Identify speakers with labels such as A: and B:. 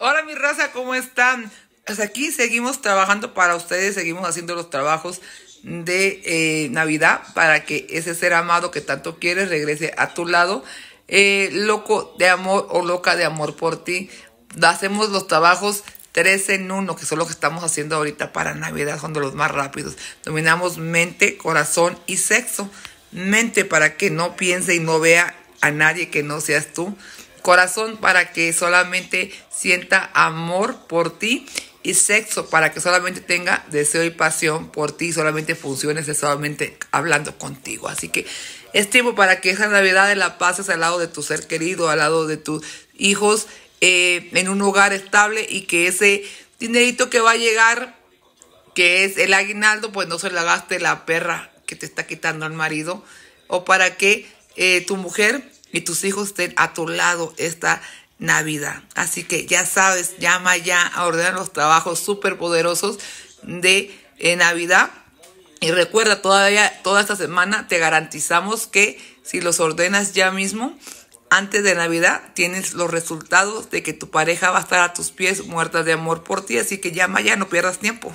A: Hola mi raza, ¿cómo están? Pues aquí seguimos trabajando para ustedes, seguimos haciendo los trabajos de eh, Navidad para que ese ser amado que tanto quieres regrese a tu lado. Eh, loco de amor o loca de amor por ti. Hacemos los trabajos tres en uno, que son los que estamos haciendo ahorita para Navidad, son de los más rápidos. Dominamos mente, corazón y sexo. Mente para que no piense y no vea a nadie que no seas tú corazón para que solamente sienta amor por ti y sexo para que solamente tenga deseo y pasión por ti, solamente funcione solamente hablando contigo. Así que es tiempo para que esa Navidad la pases al lado de tu ser querido, al lado de tus hijos, eh, en un hogar estable y que ese dinerito que va a llegar, que es el aguinaldo, pues no se la gaste la perra que te está quitando al marido o para que eh, tu mujer y tus hijos estén a tu lado esta Navidad. Así que ya sabes, llama ya a ordenar los trabajos súper poderosos de eh, Navidad. Y recuerda, todavía, toda esta semana te garantizamos que si los ordenas ya mismo, antes de Navidad tienes los resultados de que tu pareja va a estar a tus pies muerta de amor por ti, así que llama ya, no pierdas tiempo.